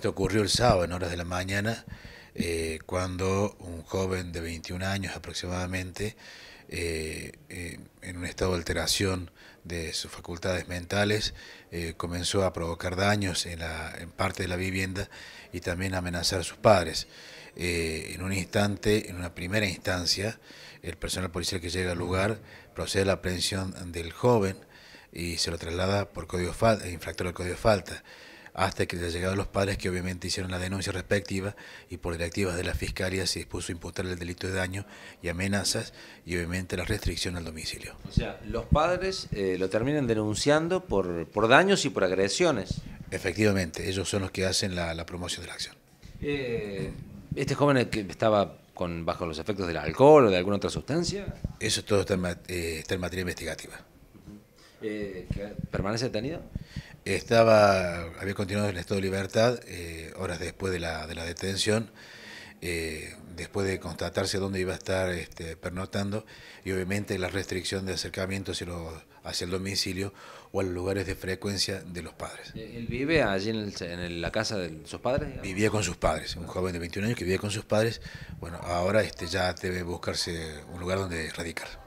Esto ocurrió el sábado en horas de la mañana, eh, cuando un joven de 21 años aproximadamente, eh, eh, en un estado de alteración de sus facultades mentales, comenzó a provocar daños en, la, en parte de la vivienda y también amenazar a sus padres. en un instante, en una primera instancia, el personal policial que llega al lugar procede a la aprehensión del joven y se lo traslada por código infractor del código de falta hasta que le llegado los padres que obviamente hicieron la denuncia respectiva y por directivas de la Fiscalía se dispuso a imputar el delito de daño y amenazas y obviamente la restricción al domicilio. O sea, los padres eh, lo terminan denunciando por, por daños y por agresiones. Efectivamente, ellos son los que hacen la, promoción de la acción. Eh, ¿Este joven que estaba con, bajo los efectos del alcohol o de alguna otra sustancia? Eso todo está eh, está en materia investigativa. Eh, que permanece detenido? Estaba, había continuado en el estado de libertad eh, horas después de la, detención, eh, después de constatarse dónde iba a estar este, pernotando y obviamente la restricción de acercamiento hacia, los, hacia, el domicilio o a los lugares de frecuencia de los padres. ¿Él vive allí en, la casa de sus padres? Vivía con sus padres, un joven de 21 años que vivía con sus padres. Bueno, ahora este, ya debe buscarse un lugar donde radicar.